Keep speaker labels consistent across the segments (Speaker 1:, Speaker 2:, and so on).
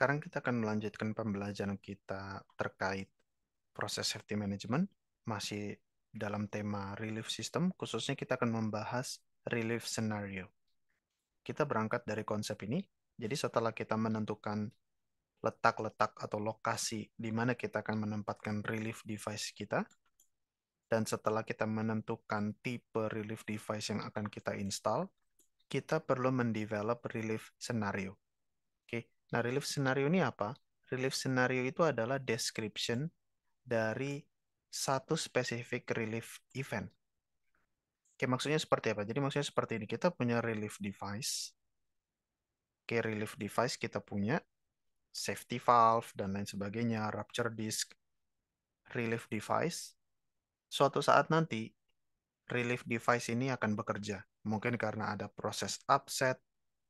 Speaker 1: Sekarang kita akan melanjutkan pembelajaran kita terkait proses safety management masih dalam tema relief system, khususnya kita akan membahas relief scenario. Kita berangkat dari konsep ini. Jadi setelah kita menentukan letak-letak atau lokasi di mana kita akan menempatkan relief device kita, dan setelah kita menentukan tipe relief device yang akan kita install, kita perlu mendevelop relief scenario. Nah, relief scenario ini apa? Relief scenario itu adalah description dari satu spesifik relief event. Oke, maksudnya seperti apa? Jadi maksudnya seperti ini, kita punya relief device. Oke, relief device kita punya safety valve dan lain sebagainya, rupture disk, relief device. Suatu saat nanti relief device ini akan bekerja. Mungkin karena ada proses upset,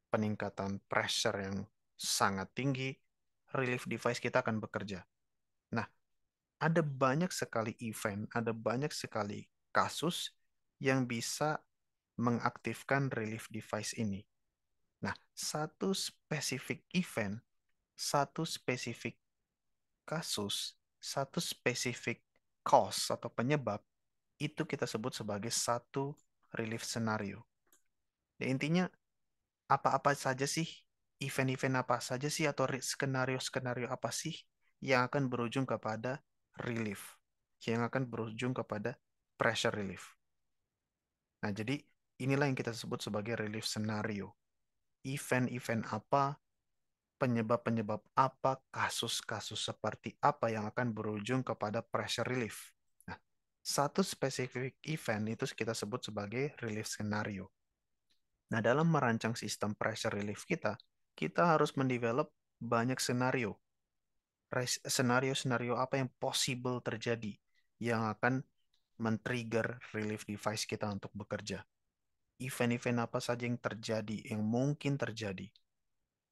Speaker 1: peningkatan pressure yang sangat tinggi, relief device kita akan bekerja. Nah, ada banyak sekali event, ada banyak sekali kasus yang bisa mengaktifkan relief device ini. Nah, satu spesifik event, satu spesifik kasus, satu spesifik cause atau penyebab, itu kita sebut sebagai satu relief scenario. Ya, intinya, apa-apa saja sih event-event apa saja sih atau skenario-skenario apa sih yang akan berujung kepada relief, yang akan berujung kepada pressure relief. Nah, jadi inilah yang kita sebut sebagai relief scenario. Event-event apa, penyebab-penyebab apa, kasus-kasus seperti apa yang akan berujung kepada pressure relief. Nah, satu spesifik event itu kita sebut sebagai relief scenario. Nah, dalam merancang sistem pressure relief kita, kita harus mendevelop banyak senario. Senario-senario apa yang possible terjadi yang akan men-trigger relief device kita untuk bekerja. Event-event apa saja yang terjadi, yang mungkin terjadi.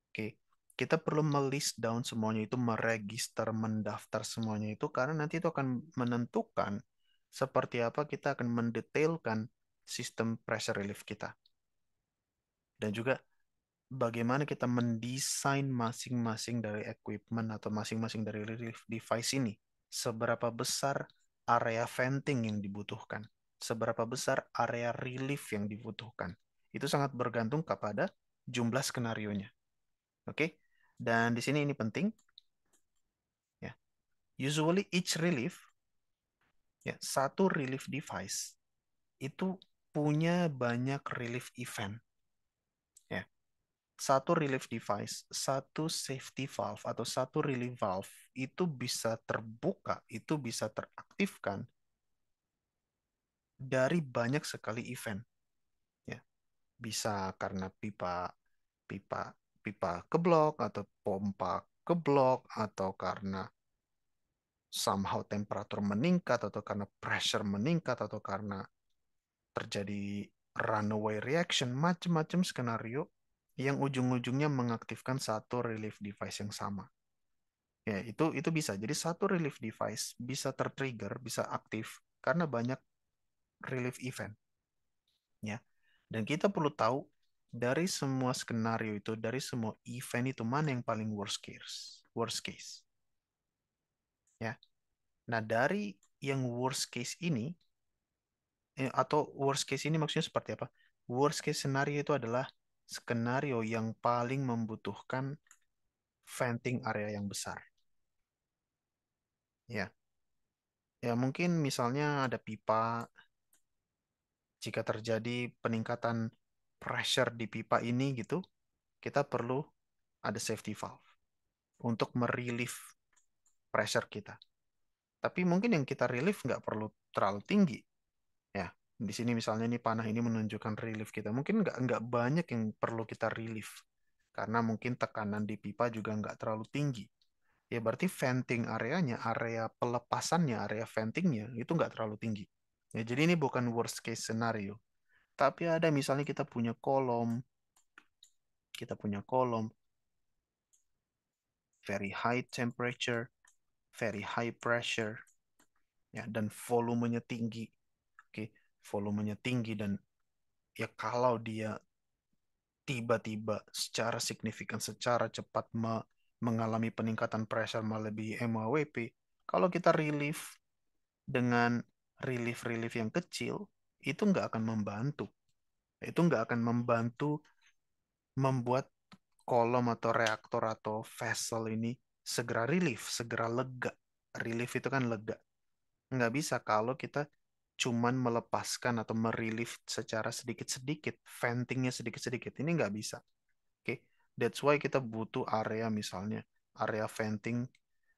Speaker 1: Oke, okay. kita perlu melist down semuanya itu, meregister, mendaftar semuanya itu, karena nanti itu akan menentukan seperti apa kita akan mendetailkan sistem pressure relief kita. Dan juga bagaimana kita mendesain masing-masing dari equipment atau masing-masing dari device ini. Seberapa besar area venting yang dibutuhkan, seberapa besar area relief yang dibutuhkan. Itu sangat bergantung kepada jumlah skenario-nya. Oke? Dan di sini ini penting. Ya. Usually each relief ya, satu relief device itu punya banyak relief event satu relief device, satu safety valve atau satu relief valve itu bisa terbuka, itu bisa teraktifkan dari banyak sekali event. Ya. Bisa karena pipa pipa pipa keblok atau pompa keblok atau karena somehow temperatur meningkat atau karena pressure meningkat atau karena terjadi runaway reaction macam-macam skenario yang ujung-ujungnya mengaktifkan satu relief device yang sama. Ya, itu itu bisa. Jadi satu relief device bisa tertrigger, bisa aktif karena banyak relief event. Ya. Dan kita perlu tahu dari semua skenario itu, dari semua event itu mana yang paling worst case. Worst case. Ya. Nah, dari yang worst case ini eh, atau worst case ini maksudnya seperti apa? Worst case scenario itu adalah skenario yang paling membutuhkan venting area yang besar. Ya. Ya, mungkin misalnya ada pipa. Jika terjadi peningkatan pressure di pipa ini gitu, kita perlu ada safety valve untuk merelief pressure kita. Tapi mungkin yang kita relief nggak perlu terlalu tinggi di sini misalnya ini panah ini menunjukkan relief kita mungkin nggak nggak banyak yang perlu kita relief karena mungkin tekanan di pipa juga nggak terlalu tinggi ya berarti venting areanya area pelepasannya area ventingnya itu nggak terlalu tinggi ya jadi ini bukan worst case scenario tapi ada misalnya kita punya kolom kita punya kolom very high temperature very high pressure ya dan volumenya tinggi volumenya tinggi dan ya kalau dia tiba-tiba secara signifikan, secara cepat me mengalami peningkatan pressure melebihi MAWP, kalau kita relief dengan relief-relief yang kecil, itu nggak akan membantu. Itu nggak akan membantu membuat kolom atau reaktor atau vessel ini segera relief, segera lega. Relief itu kan lega. Nggak bisa kalau kita cuman melepaskan atau merilis secara sedikit-sedikit, ventingnya sedikit-sedikit. Ini nggak bisa. Oke, okay? that's why kita butuh area misalnya, area venting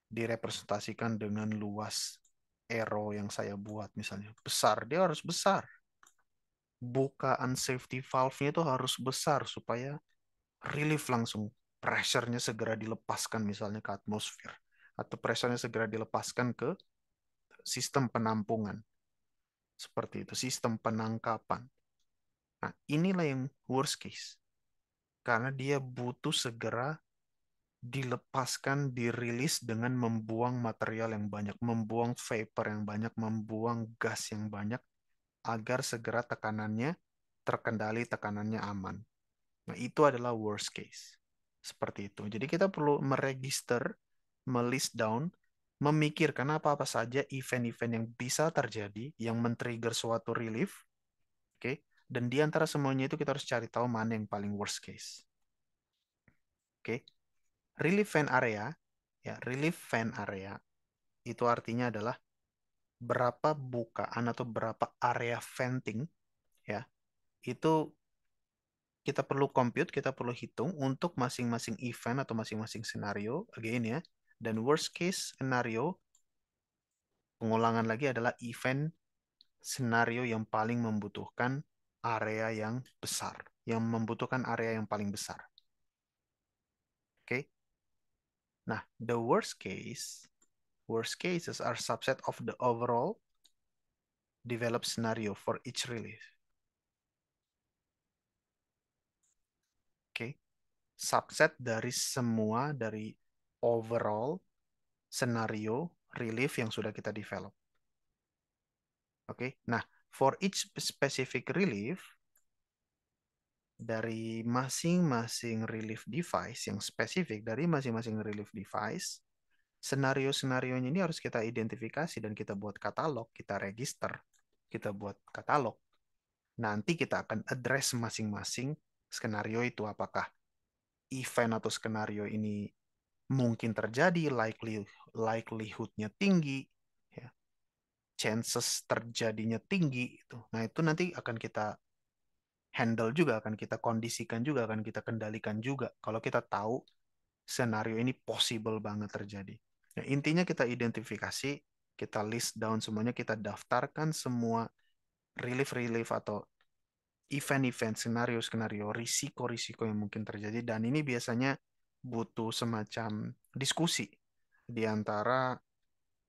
Speaker 1: direpresentasikan dengan luas arrow yang saya buat misalnya. Besar, dia harus besar. Bukaan safety valve-nya itu harus besar supaya relief langsung. Pressure-nya segera dilepaskan misalnya ke atmosfer. Atau pressure-nya segera dilepaskan ke sistem penampungan seperti itu, sistem penangkapan. Nah, inilah yang worst case. Karena dia butuh segera dilepaskan, dirilis dengan membuang material yang banyak, membuang vapor yang banyak, membuang gas yang banyak, agar segera tekanannya terkendali, tekanannya aman. Nah, itu adalah worst case. Seperti itu. Jadi kita perlu meregister, melist down memikirkan apa-apa saja event-event yang bisa terjadi yang men-trigger suatu relief. Oke. Okay? Dan di antara semuanya itu kita harus cari tahu mana yang paling worst case. Oke. Okay? Relief fan area, ya, relief fan area itu artinya adalah berapa bukaan atau berapa area venting ya. Itu kita perlu compute, kita perlu hitung untuk masing-masing event atau masing-masing senario again ya dan worst case scenario, pengulangan lagi adalah event scenario yang paling membutuhkan area yang besar, yang membutuhkan area yang paling besar. Oke. Okay? Nah, the worst case, worst cases are subset of the overall developed scenario for each release. Oke. Subset dari semua dari overall scenario relief yang sudah kita develop. Oke, okay? nah for each specific relief dari masing-masing relief device yang spesifik dari masing-masing relief device senario-senario ini harus kita identifikasi dan kita buat katalog, kita register, kita buat katalog. Nanti kita akan address masing-masing skenario itu apakah event atau skenario ini mungkin terjadi, likely likelihoodnya tinggi, ya. chances terjadinya tinggi itu. Nah itu nanti akan kita handle juga, akan kita kondisikan juga, akan kita kendalikan juga. Kalau kita tahu senario ini possible banget terjadi. Nah, intinya kita identifikasi, kita list down semuanya, kita daftarkan semua relief-relief atau event-event, senario-senario, risiko-risiko yang mungkin terjadi. Dan ini biasanya butuh semacam diskusi di antara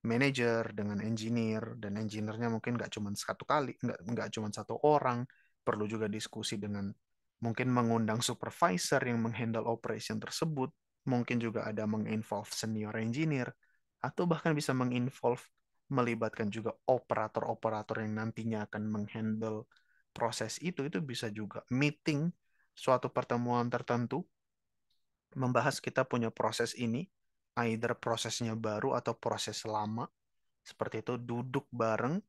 Speaker 1: manajer dengan engineer dan engineer mungkin nggak cuma satu kali, nggak nggak cuma satu orang, perlu juga diskusi dengan mungkin mengundang supervisor yang menghandle operation tersebut, mungkin juga ada menginvolve senior engineer atau bahkan bisa menginvolve melibatkan juga operator-operator yang nantinya akan menghandle proses itu itu bisa juga meeting suatu pertemuan tertentu membahas kita punya proses ini, either prosesnya baru atau proses lama, seperti itu duduk bareng,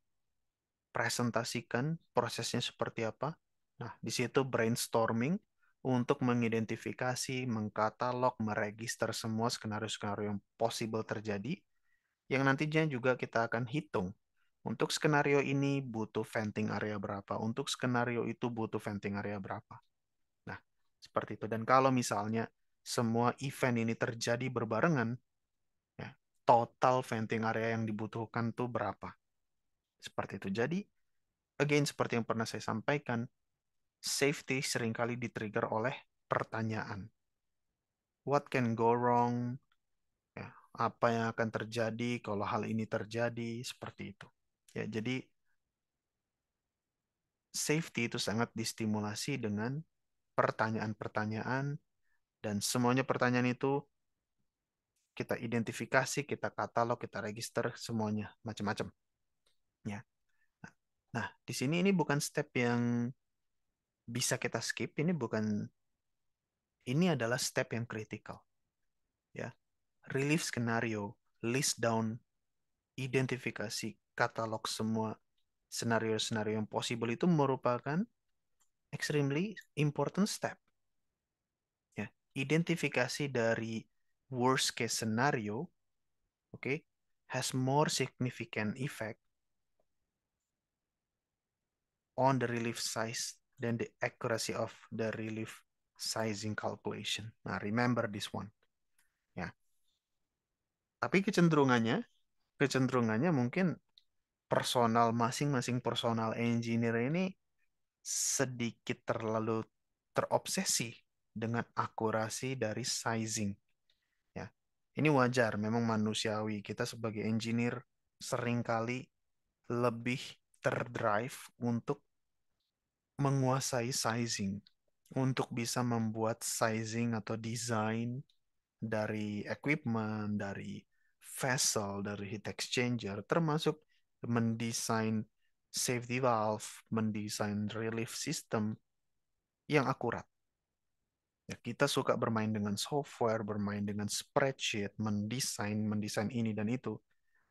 Speaker 1: presentasikan prosesnya seperti apa. Nah, di situ brainstorming untuk mengidentifikasi, mengkatalog, meregister semua skenario-skenario yang possible terjadi, yang nantinya juga kita akan hitung. Untuk skenario ini butuh venting area berapa, untuk skenario itu butuh venting area berapa. Nah, seperti itu. Dan kalau misalnya semua event ini terjadi berbarengan, ya, total venting area yang dibutuhkan tuh berapa. Seperti itu. Jadi, again seperti yang pernah saya sampaikan, safety seringkali ditrigger oleh pertanyaan. What can go wrong? Ya, apa yang akan terjadi kalau hal ini terjadi? Seperti itu. Ya, jadi safety itu sangat distimulasi dengan pertanyaan-pertanyaan dan semuanya pertanyaan itu kita identifikasi, kita katalog, kita register semuanya macam-macam. Ya. Nah, di sini ini bukan step yang bisa kita skip, ini bukan ini adalah step yang kritikal. Ya. Relief skenario, list down, identifikasi, katalog semua skenario-skenario yang possible itu merupakan extremely important step identifikasi dari worst case scenario, oke, okay, has more significant effect on the relief size than the accuracy of the relief sizing calculation. Nah, remember this one. Ya. Tapi kecenderungannya, kecenderungannya mungkin personal masing-masing personal engineer ini sedikit terlalu terobsesi dengan akurasi dari sizing. Ya. Ini wajar, memang manusiawi. Kita sebagai engineer seringkali lebih terdrive untuk menguasai sizing, untuk bisa membuat sizing atau desain dari equipment, dari vessel, dari heat exchanger, termasuk mendesain safety valve, mendesain relief system yang akurat. Ya, kita suka bermain dengan software, bermain dengan spreadsheet, mendesain, mendesain ini dan itu.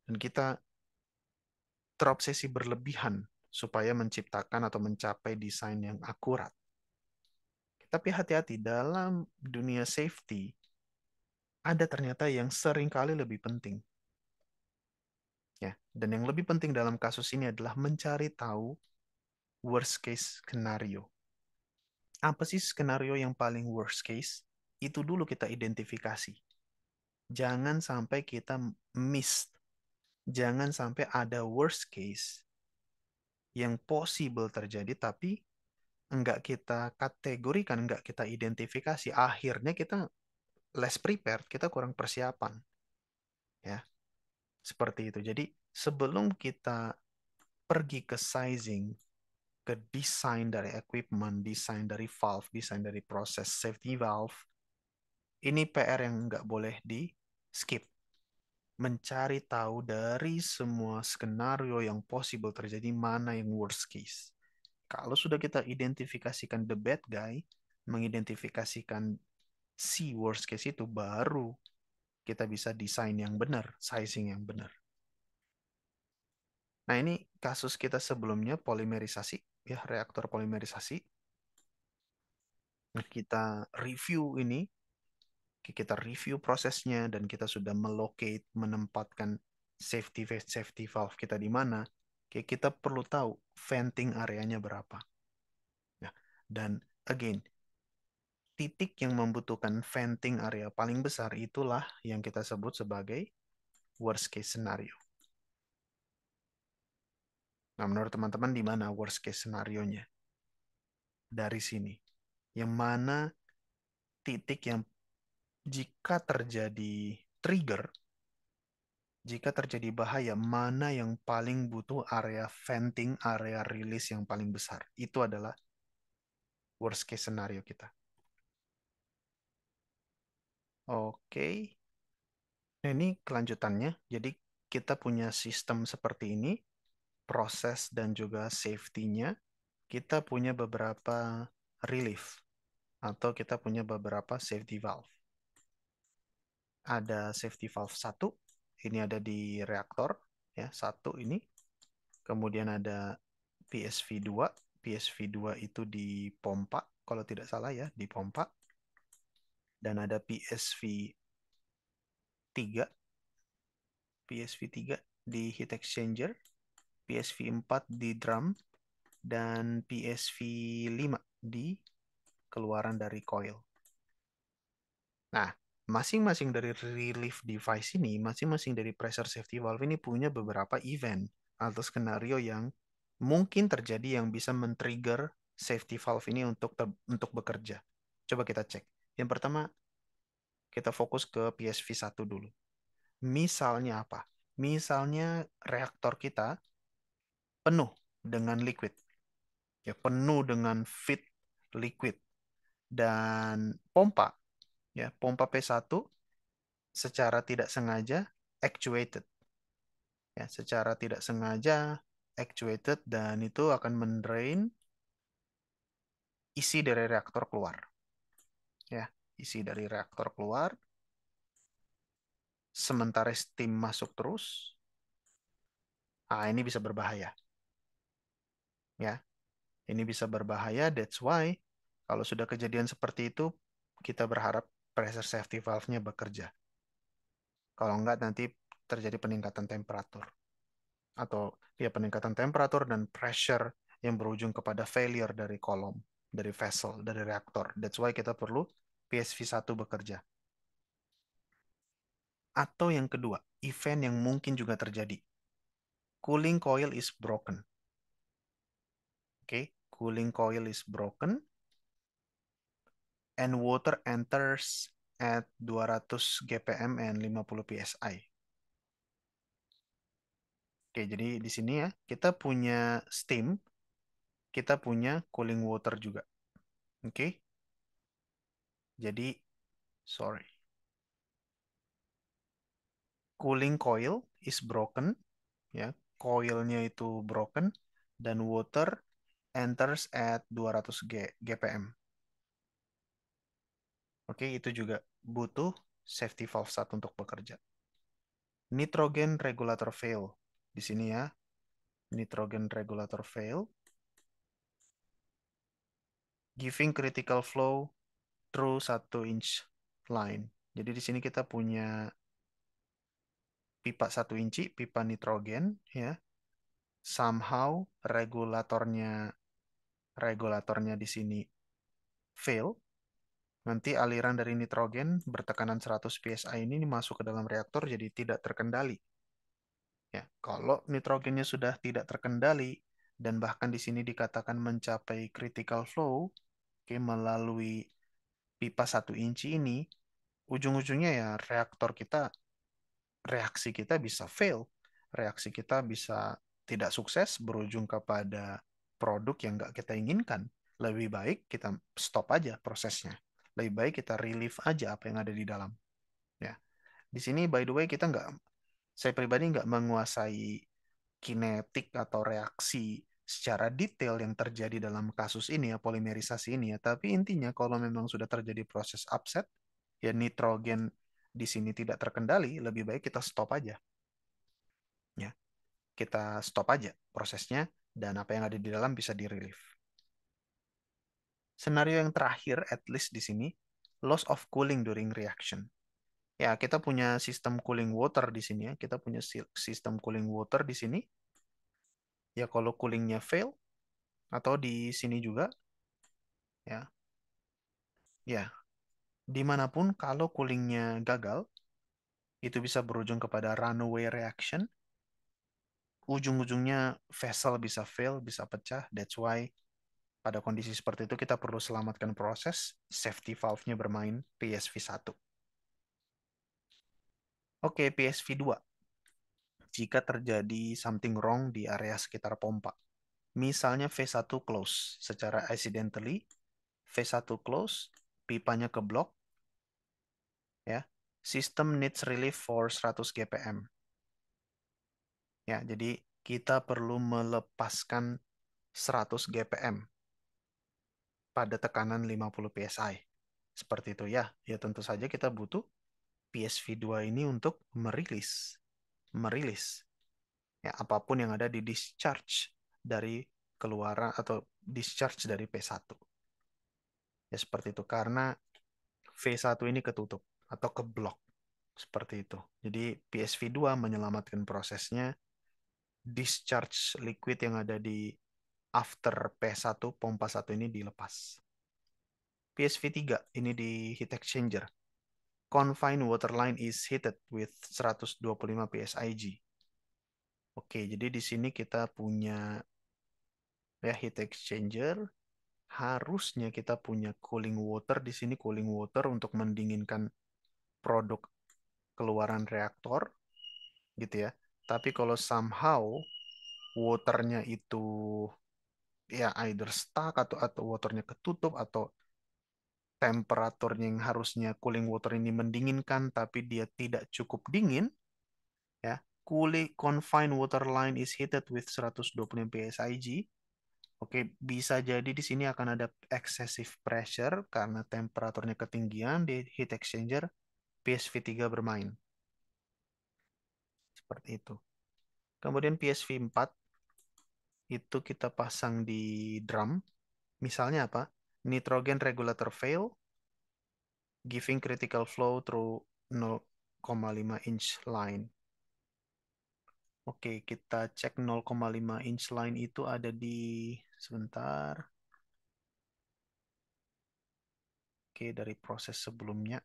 Speaker 1: Dan kita terobsesi berlebihan supaya menciptakan atau mencapai desain yang akurat. Tapi hati-hati, dalam dunia safety, ada ternyata yang seringkali lebih penting. Ya, dan yang lebih penting dalam kasus ini adalah mencari tahu worst case scenario apa sih skenario yang paling worst case? Itu dulu kita identifikasi. Jangan sampai kita miss. Jangan sampai ada worst case yang possible terjadi tapi enggak kita kategorikan, enggak kita identifikasi. Akhirnya kita less prepared, kita kurang persiapan. Ya. Seperti itu. Jadi sebelum kita pergi ke sizing, ke desain dari equipment, desain dari valve, desain dari proses safety valve, ini PR yang nggak boleh di skip. Mencari tahu dari semua skenario yang possible terjadi, mana yang worst case. Kalau sudah kita identifikasikan the bad guy, mengidentifikasikan si worst case itu, baru kita bisa desain yang benar, sizing yang benar. Nah ini kasus kita sebelumnya polimerisasi ya reaktor polimerisasi. Nah, kita review ini, kita review prosesnya dan kita sudah melocate menempatkan safety safety valve kita di mana. Oke, kita perlu tahu venting areanya berapa. Nah, dan again titik yang membutuhkan venting area paling besar itulah yang kita sebut sebagai worst case scenario. Nah, menurut teman-teman di mana worst case scenarionya nya Dari sini. Yang mana titik yang jika terjadi trigger, jika terjadi bahaya, mana yang paling butuh area venting, area release yang paling besar? Itu adalah worst case scenario kita. Oke. Nah, ini kelanjutannya. Jadi kita punya sistem seperti ini proses dan juga safety-nya, kita punya beberapa relief atau kita punya beberapa safety valve. Ada safety valve satu, ini ada di reaktor ya, satu ini. Kemudian ada PSV2, PSV2 itu di pompa kalau tidak salah ya, di pompa. Dan ada PSV3 PSV3 di heat exchanger PSV 4 di drum dan PSV 5 di keluaran dari coil. Nah, masing-masing dari relief device ini, masing-masing dari pressure safety valve ini punya beberapa event atau skenario yang mungkin terjadi yang bisa men-trigger safety valve ini untuk untuk bekerja. Coba kita cek. Yang pertama, kita fokus ke PSV1 dulu. Misalnya apa? Misalnya reaktor kita penuh dengan liquid. Ya, penuh dengan fit liquid. Dan pompa ya, pompa P1 secara tidak sengaja actuated. Ya, secara tidak sengaja actuated dan itu akan mendrain isi dari reaktor keluar. Ya, isi dari reaktor keluar. Sementara steam masuk terus. Ah, ini bisa berbahaya ya. Ini bisa berbahaya, that's why kalau sudah kejadian seperti itu, kita berharap pressure safety valve-nya bekerja. Kalau enggak nanti terjadi peningkatan temperatur. Atau ya peningkatan temperatur dan pressure yang berujung kepada failure dari kolom, dari vessel, dari reaktor. That's why kita perlu PSV1 bekerja. Atau yang kedua, event yang mungkin juga terjadi. Cooling coil is broken. Okay, cooling coil is broken and water enters at 200 GPM and 50 PSI. Oke, jadi di sini ya, kita punya steam, kita punya cooling water juga. Oke. Jadi sorry. Cooling coil is broken ya, coilnya itu broken dan water enters at 200 G, GPM. Oke, itu juga butuh safety valve saat untuk bekerja. Nitrogen regulator fail. Di sini ya. Nitrogen regulator fail. Giving critical flow through 1 inch line. Jadi di sini kita punya pipa 1 inci, pipa nitrogen ya. Somehow regulatornya regulatornya di sini fail, nanti aliran dari nitrogen bertekanan 100 psi ini masuk ke dalam reaktor jadi tidak terkendali. Ya, kalau nitrogennya sudah tidak terkendali dan bahkan di sini dikatakan mencapai critical flow, oke okay, melalui pipa satu inci ini, ujung-ujungnya ya reaktor kita reaksi kita bisa fail, reaksi kita bisa tidak sukses berujung kepada produk yang nggak kita inginkan, lebih baik kita stop aja prosesnya. Lebih baik kita relief aja apa yang ada di dalam. Ya, di sini by the way kita nggak, saya pribadi nggak menguasai kinetik atau reaksi secara detail yang terjadi dalam kasus ini ya polimerisasi ini ya. Tapi intinya kalau memang sudah terjadi proses upset, ya nitrogen di sini tidak terkendali, lebih baik kita stop aja. Ya, kita stop aja prosesnya dan apa yang ada di dalam bisa dirilis. Senario yang terakhir, at least di sini, loss of cooling during reaction. Ya, kita punya sistem cooling water di sini ya. Kita punya sistem cooling water di sini. Ya, kalau coolingnya fail, atau di sini juga, ya, ya, dimanapun kalau coolingnya gagal, itu bisa berujung kepada runaway reaction, ujung-ujungnya vessel bisa fail, bisa pecah. That's why pada kondisi seperti itu kita perlu selamatkan proses, safety valve-nya bermain PSV1. Oke, PSV2. Jika terjadi something wrong di area sekitar pompa. Misalnya V1 close secara accidentally, V1 close, pipanya ke Ya. System needs relief for 100 GPM. Ya, jadi kita perlu melepaskan 100 GPM pada tekanan 50 PSI. Seperti itu ya. Ya tentu saja kita butuh PSV2 ini untuk merilis merilis ya apapun yang ada di discharge dari keluaran atau discharge dari P1. Ya seperti itu karena V1 ini ketutup atau keblok seperti itu. Jadi PSV2 menyelamatkan prosesnya discharge liquid yang ada di after P1 pompa 1 ini dilepas. PSV3 ini di heat exchanger. Confined water line is heated with 125 PSIG. Oke, jadi di sini kita punya ya heat exchanger. Harusnya kita punya cooling water di sini cooling water untuk mendinginkan produk keluaran reaktor gitu ya. Tapi kalau somehow waternya itu ya either stuck atau atau waternya ketutup atau temperaturnya yang harusnya cooling water ini mendinginkan tapi dia tidak cukup dingin ya cooling confined water line is heated with 120 psig Oke, bisa jadi di sini akan ada excessive pressure karena temperaturnya ketinggian di heat exchanger PSV3 bermain seperti itu. Kemudian PSV 4 itu kita pasang di drum. Misalnya apa? Nitrogen regulator fail, giving critical flow through 0,5 inch line. Oke, kita cek 0,5 inch line itu ada di sebentar. Oke, dari proses sebelumnya.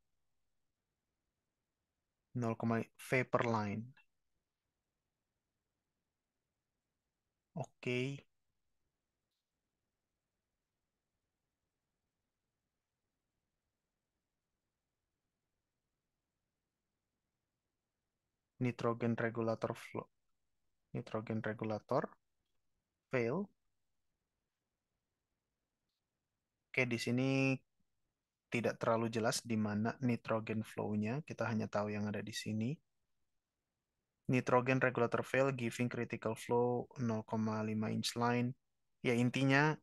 Speaker 1: 0, vapor line. Oke, Nitrogen regulator flow. Nitrogen regulator. Fail. Oke, di sini tidak terlalu jelas di mana nitrogen flow-nya. Kita hanya tahu yang ada di sini nitrogen regulator fail giving critical flow 0,5 inch line. Ya intinya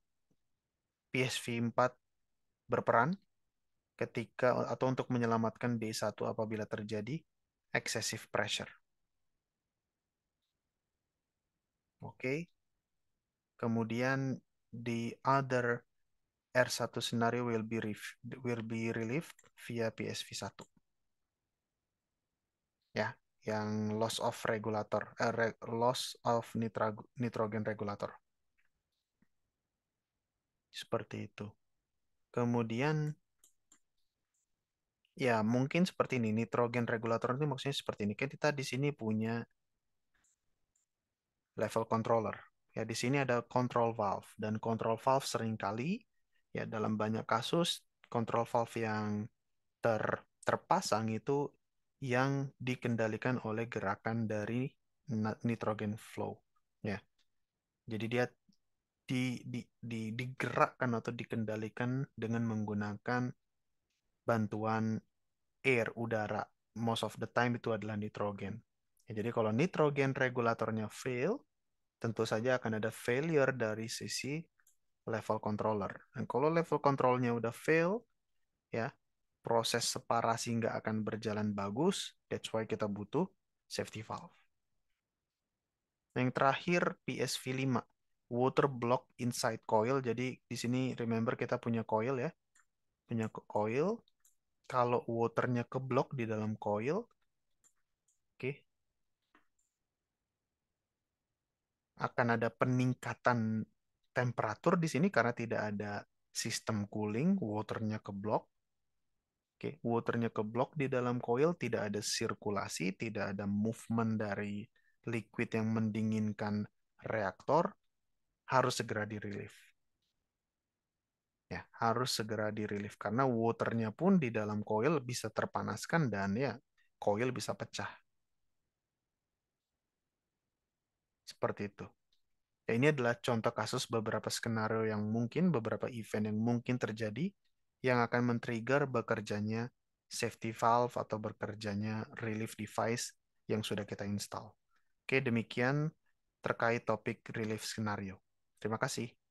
Speaker 1: PSV4 berperan ketika atau untuk menyelamatkan D1 apabila terjadi excessive pressure. Oke. Okay. Kemudian the other R1 scenario will be will be relieved via PSV1. Ya yang loss of regulator, uh, re, loss of nitro, nitrogen regulator. Seperti itu. Kemudian, ya mungkin seperti ini, nitrogen regulator itu maksudnya seperti ini. Kita di sini punya level controller. Ya, di sini ada control valve, dan control valve seringkali, ya dalam banyak kasus, control valve yang ter, terpasang itu yang dikendalikan oleh gerakan dari nitrogen flow ya. Jadi dia di, di, di, digerakkan atau dikendalikan dengan menggunakan bantuan air udara. Most of the time itu adalah nitrogen. Ya, jadi kalau nitrogen regulatornya fail, tentu saja akan ada failure dari sisi level controller. Dan kalau level controlnya udah fail, ya proses separasi nggak akan berjalan bagus, that's why kita butuh safety valve. Yang terakhir PSV5, water block inside coil. Jadi di sini remember kita punya coil ya. Punya coil. Kalau waternya ke block di dalam coil, oke. Okay, akan ada peningkatan temperatur di sini karena tidak ada sistem cooling, waternya ke block Oke, waternya keblok di dalam coil, tidak ada sirkulasi, tidak ada movement dari liquid yang mendinginkan reaktor, harus segera di Ya, harus segera di karena waternya pun di dalam coil bisa terpanaskan dan ya coil bisa pecah. Seperti itu. Ya, ini adalah contoh kasus beberapa skenario yang mungkin, beberapa event yang mungkin terjadi yang akan men-trigger bekerjanya safety valve atau bekerjanya relief device yang sudah kita install. Oke, demikian terkait topik relief scenario. Terima kasih.